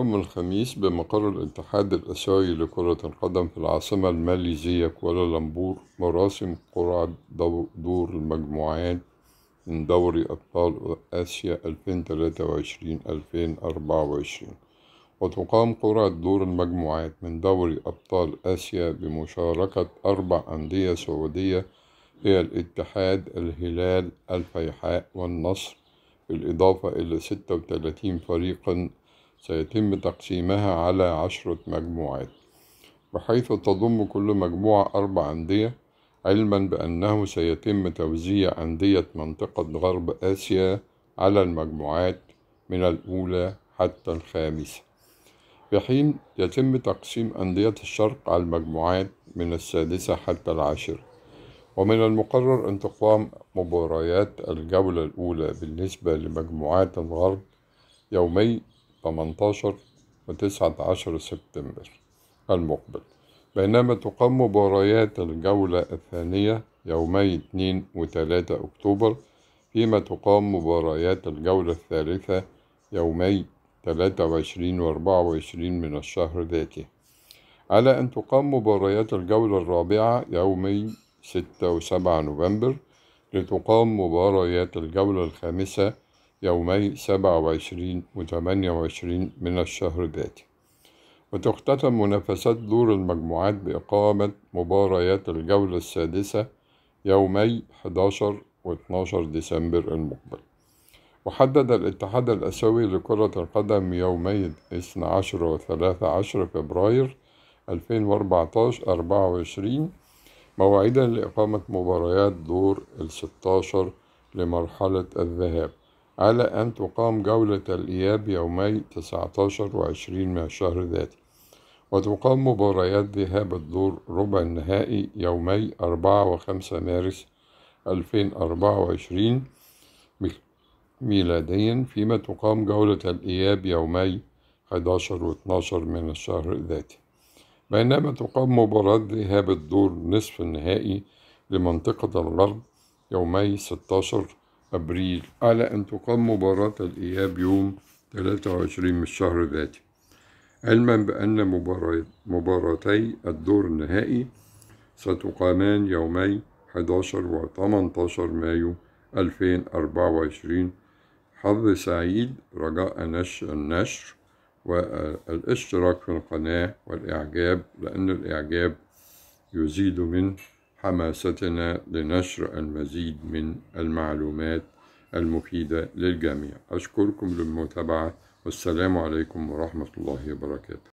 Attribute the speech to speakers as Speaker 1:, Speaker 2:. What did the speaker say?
Speaker 1: يوم الخميس بمقر الاتحاد الآسيوي لكرة القدم في العاصمة الماليزية كوالالمبور مراسم قرعة دور المجموعات من دوري أبطال آسيا 2023-2024 وتقام قرعة دور المجموعات من دوري أبطال آسيا بمشاركة أربع أندية سعودية هي الاتحاد الهلال الفيحاء والنصر بالإضافة إلى 36 فريقا سيتم تقسيمها على عشرة مجموعات بحيث تضم كل مجموعة أربع أندية علما بأنه سيتم توزيع أندية منطقة غرب آسيا على المجموعات من الأولى حتى الخامسة في حين يتم تقسيم أندية الشرق على المجموعات من السادسة حتى العاشرة ومن المقرر انتقام مباريات الجولة الأولى بالنسبة لمجموعات الغرب يومي 18 و19 سبتمبر المقبل بينما تقام مباريات الجولة الثانية يومي 2 و3 أكتوبر فيما تقام مباريات الجولة الثالثة يومي 23 و 24 من الشهر ذاته على أن تقام مباريات الجولة الرابعة يومي 6 و 7 نوفمبر لتقام مباريات الجولة الخامسة يومي 27 و 28 من الشهر ذاته وتختتم منافسات دور المجموعات بإقامة مباريات الجولة السادسة يومي 11 و 12 ديسمبر المقبل وحدد الاتحاد الأسيوي لكرة القدم يومي 12 و 13 فبراير 2014 24 موعدا لإقامة مباريات دور ال 16 لمرحلة الذهاب على أن تقام جولة الإياب يومي 19 و 20 من الشهر ذاته وتقام مباريات ذهاب الدور ربع النهائي يومي 4 و 5 مارس 2024 ميلاديا فيما تقام جولة الإياب يومي 11 و 12 من الشهر ذاته بينما تقام مباراة ذهاب الدور نصف النهائي لمنطقة الغرب يومي 16 أبريل على أن تقام مباراة الإياب يوم 23 من الشهر ذاته علما بأن مباراتي الدور النهائي ستقامان يومي 11 و 18 مايو 2024 حظ سعيد رجاء نشر النشر والاشتراك في القناة والإعجاب لأن الإعجاب يزيد من حماستنا لنشر المزيد من المعلومات المفيدة للجميع أشكركم للمتابعة والسلام عليكم ورحمة الله وبركاته